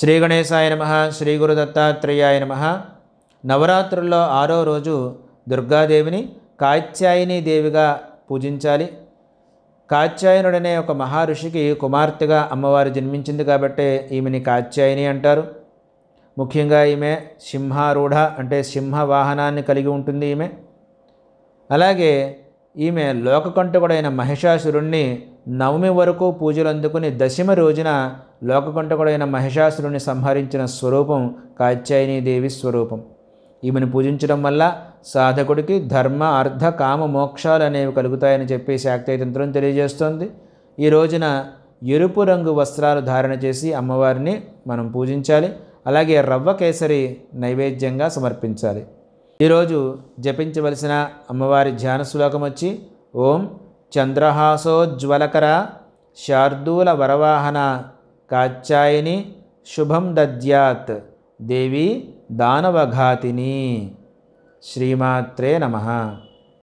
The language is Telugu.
శ్రీ గణేశాయ నమ శ్రీ గురు దత్తాత్రేయాయ నమ నవరాత్రుల్లో ఆరో రోజు దుర్గాదేవిని కాత్యాయని దేవిగా పూజించాలి కాత్యాయనుడనే ఒక మహర్షికి కుమార్తెగా అమ్మవారు జన్మించింది కాబట్టి ఈమెని కాత్యాయని అంటారు ముఖ్యంగా ఈమె సింహారూఢ అంటే సింహ వాహనాన్ని కలిగి ఉంటుంది ఈమె అలాగే ఈమె లోకకంటకుడైన మహిషాసురుణ్ణి నవమి వరకు పూజలు అందుకుని దశమి రోజున లోకకుంఠకుడైన మహిషాసురుని సంహరించిన స్వరూపం దేవి స్వరూపం ఈమెను పూజించడం వల్ల సాధకుడికి ధర్మ అర్థ కామ మోక్షాలు అనేవి కలుగుతాయని చెప్పి శాక్తయతంత్రం తెలియజేస్తోంది ఈ రోజున ఎరుపు రంగు వస్త్రాలు ధారణ చేసి అమ్మవారిని మనం పూజించాలి అలాగే రవ్వ కేసరి నైవేద్యంగా సమర్పించాలి ఈరోజు జపించవలసిన అమ్మవారి ధ్యాన శ్లోకం వచ్చి ఓం చంద్రహాసోజ్వలకర శార్దూల వరవాహన कात्यायिनी शुभं दद्यात् देवी दानवघातिनी श्रीमात्रे नमः